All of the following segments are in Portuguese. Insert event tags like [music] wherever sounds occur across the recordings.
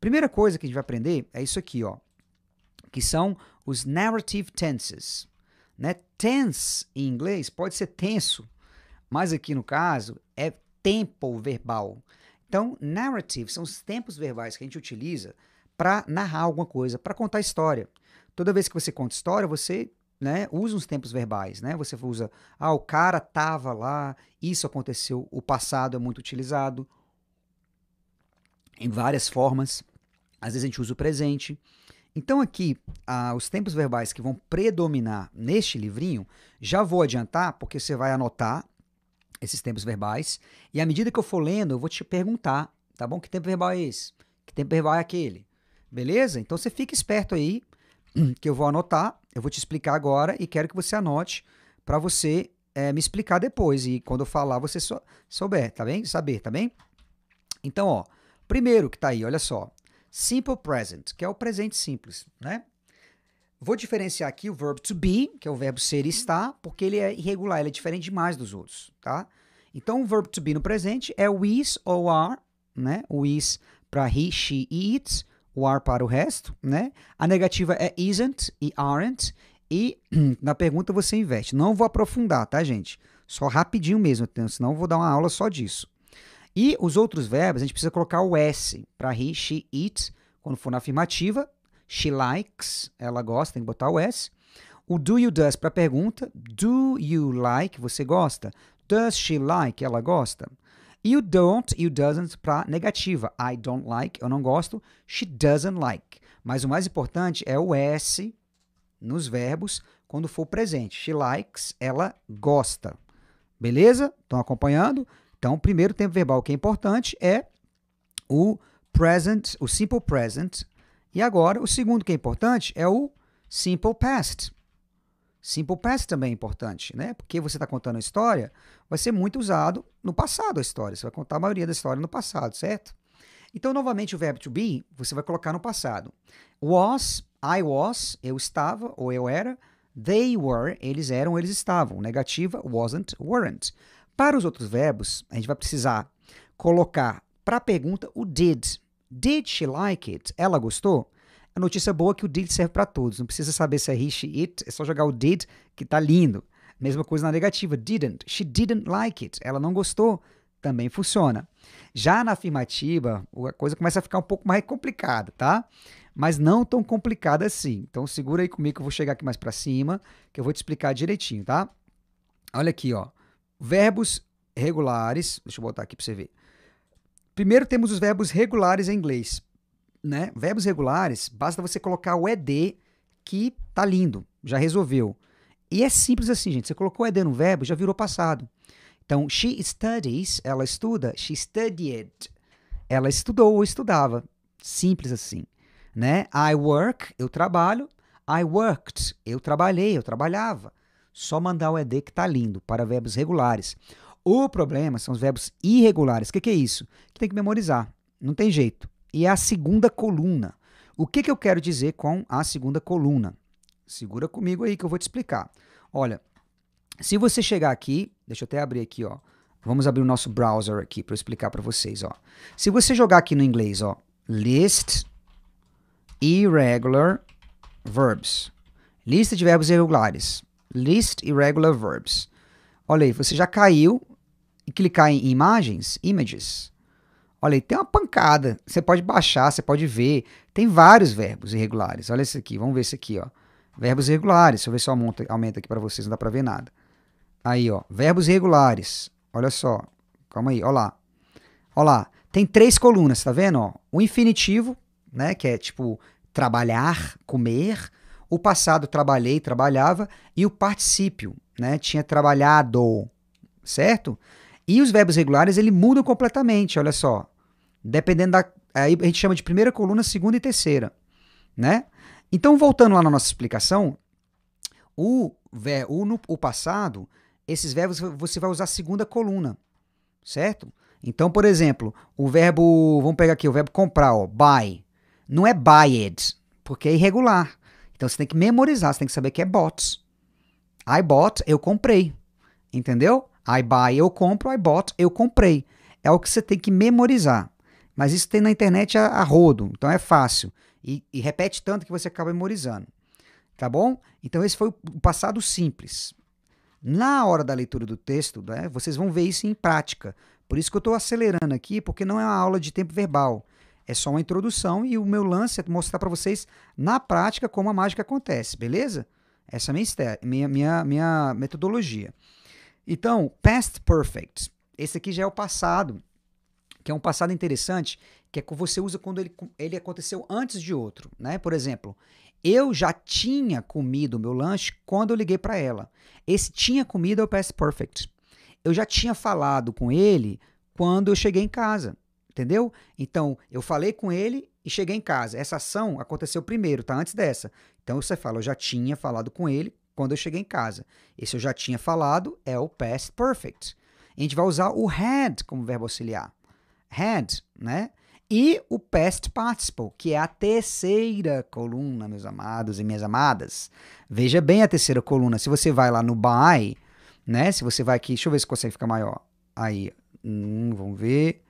Primeira coisa que a gente vai aprender é isso aqui, ó, que são os narrative tenses. Né? Tense em inglês pode ser tenso, mas aqui no caso é tempo verbal. Então, narrative são os tempos verbais que a gente utiliza para narrar alguma coisa, para contar história. Toda vez que você conta história, você né, usa uns tempos verbais, né? Você usa, ah, o cara tava lá, isso aconteceu, o passado é muito utilizado, em várias formas. Às vezes a gente usa o presente. Então, aqui, ah, os tempos verbais que vão predominar neste livrinho, já vou adiantar, porque você vai anotar esses tempos verbais. E à medida que eu for lendo, eu vou te perguntar, tá bom? Que tempo verbal é esse? Que tempo verbal é aquele? Beleza? Então você fica esperto aí, [clears throat] que eu vou anotar, eu vou te explicar agora e quero que você anote para você é, me explicar depois. E quando eu falar, você souber, tá bem? Saber, tá bem? Então, ó, Primeiro que está aí, olha só. Simple present, que é o presente simples, né? Vou diferenciar aqui o verbo to be, que é o verbo ser e estar, porque ele é irregular, ele é diferente demais dos outros, tá? Então, o verbo to be no presente é o is ou are, né? O is para he, she e it, o are para o resto, né? A negativa é isn't e aren't, e [clears throat] na pergunta você inverte. Não vou aprofundar, tá, gente? Só rapidinho mesmo, senão vou dar uma aula só disso. E os outros verbos, a gente precisa colocar o S para he, she, it, quando for na afirmativa. She likes, ela gosta, tem que botar o S. O do you does para pergunta. Do you like, você gosta? Does she like, ela gosta? E o don't e o doesn't para negativa. I don't like, eu não gosto. She doesn't like. Mas o mais importante é o S nos verbos quando for presente. She likes, ela gosta. Beleza? Estão acompanhando? Então, o primeiro tempo verbal que é importante é o present, o simple present. E agora, o segundo que é importante é o simple past. Simple past também é importante, né? Porque você está contando a história, vai ser muito usado no passado a história. Você vai contar a maioria da história no passado, certo? Então, novamente, o verbo to be, você vai colocar no passado. Was, I was, eu estava ou eu era. They were, eles eram, eles estavam. Negativa, wasn't, weren't. Para os outros verbos, a gente vai precisar colocar para a pergunta o did. Did she like it? Ela gostou? A notícia boa é que o did serve para todos. Não precisa saber se é he, she, it. É só jogar o did, que está lindo. Mesma coisa na negativa. Didn't. She didn't like it. Ela não gostou. Também funciona. Já na afirmativa, a coisa começa a ficar um pouco mais complicada, tá? Mas não tão complicada assim. Então segura aí comigo que eu vou chegar aqui mais para cima, que eu vou te explicar direitinho, tá? Olha aqui, ó. Verbos regulares, deixa eu botar aqui para você ver. Primeiro temos os verbos regulares em inglês, né? Verbos regulares, basta você colocar o ed que tá lindo, já resolveu. E é simples assim, gente. Você colocou ed no verbo, já virou passado. Então, she studies, ela estuda, she studied. Ela estudou ou estudava. Simples assim, né? I work, eu trabalho. I worked, eu trabalhei, eu trabalhava. Só mandar o ED que está lindo para verbos regulares. O problema são os verbos irregulares. O que, que, é isso? Que tem que memorizar. Não tem jeito. E é a segunda coluna. O que, que eu quero dizer com a segunda coluna? Segura comigo aí que eu vou te explicar. Olha, se você chegar aqui, deixa eu até abrir aqui, ó. Vamos abrir o nosso browser aqui para explicar para vocês, ó. Se você jogar aqui no inglês, ó, list irregular verbs. Lista de verbos irregulares. List Irregular Verbs. Olha aí, você já caiu e clicar em imagens, images. Olha aí, tem uma pancada. Você pode baixar, você pode ver. Tem vários verbos irregulares. Olha esse aqui, vamos ver esse aqui, ó. Verbos irregulares. Deixa eu ver se eu aumento, aumento aqui para vocês, não dá para ver nada. Aí, ó, verbos irregulares. Olha só. Calma aí, Olá. lá. lá. Tem três colunas, tá vendo, ó? O infinitivo, né, que é tipo trabalhar, comer. O passado trabalhei, trabalhava, e o particípio, né, tinha trabalhado, certo? E os verbos regulares, ele mudam completamente, olha só. Dependendo da aí a gente chama de primeira coluna, segunda e terceira, né? Então, voltando lá na nossa explicação, o, ver, o, no, o passado, esses verbos você vai usar segunda coluna, certo? Então, por exemplo, o verbo, vamos pegar aqui o verbo comprar, ó, buy. Não é buyed, porque é irregular, então você tem que memorizar, você tem que saber que é bots. I bought, eu comprei. Entendeu? I buy, eu compro, I bought, eu comprei. É o que você tem que memorizar. Mas isso tem na internet a, a rodo, então é fácil. E, e repete tanto que você acaba memorizando. Tá bom? Então esse foi o passado simples. Na hora da leitura do texto, né, vocês vão ver isso em prática. Por isso que eu estou acelerando aqui, porque não é uma aula de tempo verbal. É só uma introdução e o meu lance é mostrar para vocês na prática como a mágica acontece, beleza? Essa é a minha, minha, minha metodologia. Então, past perfect. Esse aqui já é o passado, que é um passado interessante, que é que você usa quando ele, ele aconteceu antes de outro, né? Por exemplo, eu já tinha comido o meu lanche quando eu liguei para ela. Esse tinha comido é o past perfect. Eu já tinha falado com ele quando eu cheguei em casa. Entendeu? Então, eu falei com ele e cheguei em casa. Essa ação aconteceu primeiro, tá? Antes dessa. Então você fala, eu já tinha falado com ele quando eu cheguei em casa. Esse eu já tinha falado é o past perfect. A gente vai usar o had como verbo auxiliar. Had, né? E o past participle, que é a terceira coluna, meus amados e minhas amadas. Veja bem a terceira coluna. Se você vai lá no by, né? Se você vai aqui, deixa eu ver se consegue ficar maior. Aí, hum, vamos ver.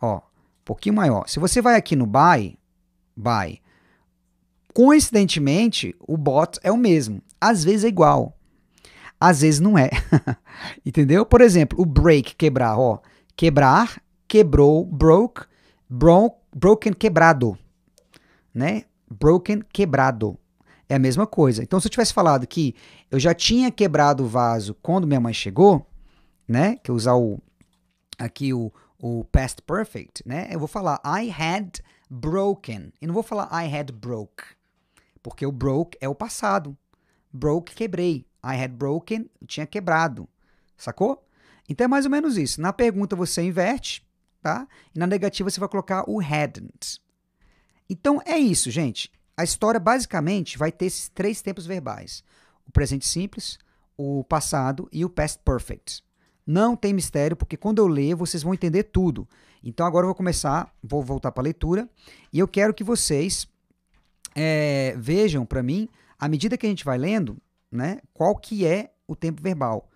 Ó, pouquinho maior. Se você vai aqui no buy, buy, coincidentemente, o bot é o mesmo. Às vezes é igual, às vezes não é. [laughs] Entendeu? Por exemplo, o break, quebrar, ó. Quebrar, quebrou, broke, broke broken, quebrado. Né? Broken, quebrado. É a mesma coisa. Então, se eu tivesse falado que eu já tinha quebrado o vaso quando minha mãe chegou, né? Que eu usar o aqui o, o past perfect, né? Eu vou falar I had broken. E não vou falar I had broke. Porque o broke é o passado. Broke, quebrei. I had broken, tinha quebrado. Sacou? Então é mais ou menos isso. Na pergunta você inverte, tá? E na negativa você vai colocar o hadn't. Então é isso, gente. A história basicamente vai ter esses três tempos verbais: o presente simples, o passado e o past perfect. Não tem mistério, porque quando eu ler, vocês vão entender tudo. Então agora eu vou começar, vou voltar para a leitura, e eu quero que vocês é, vejam para mim, à medida que a gente vai lendo, né, qual que é o tempo verbal.